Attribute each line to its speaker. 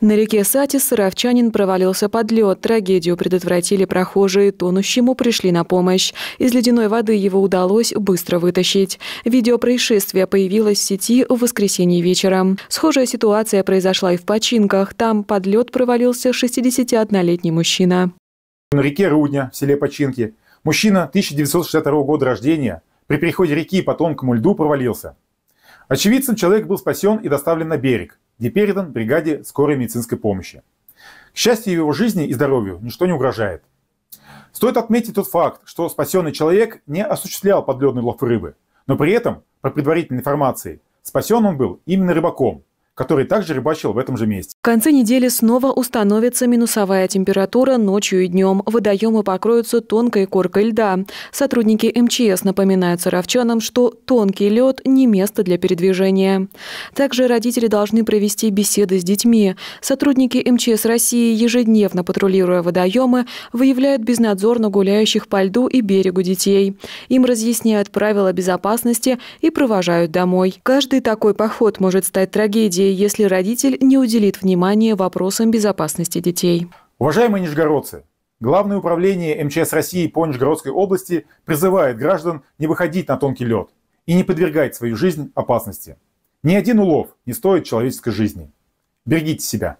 Speaker 1: На реке Сатис сыровчанин провалился под лед. Трагедию предотвратили прохожие, тонущему пришли на помощь. Из ледяной воды его удалось быстро вытащить. Видео происшествия появилось в сети в воскресенье вечером. Схожая ситуация произошла и в Починках. Там под лед провалился 61-летний мужчина.
Speaker 2: На реке Рудня в селе Починки мужчина 1962 года рождения при переходе реки по тонкому льду провалился. Очевидцем человек был спасен и доставлен на берег где передан бригаде скорой медицинской помощи. К счастью его жизни и здоровью ничто не угрожает. Стоит отметить тот факт, что спасенный человек не осуществлял подледный лов рыбы, но при этом, по предварительной информации, спасен он был именно рыбаком, который также рыбачил в этом же месте.
Speaker 1: В конце недели снова установится минусовая температура ночью и днем. Водоемы покроются тонкой коркой льда. Сотрудники МЧС напоминают саровчанам, что тонкий лед – не место для передвижения. Также родители должны провести беседы с детьми. Сотрудники МЧС России, ежедневно патрулируя водоемы, выявляют безнадзорно гуляющих по льду и берегу детей. Им разъясняют правила безопасности и провожают домой. Каждый такой поход может стать трагедией, если родитель не уделит внимания внимание вопросам безопасности детей.
Speaker 2: Уважаемые нижегородцы, Главное управление МЧС России по Нижегородской области призывает граждан не выходить на тонкий лед и не подвергать свою жизнь опасности. Ни один улов не стоит человеческой жизни. Берегите себя.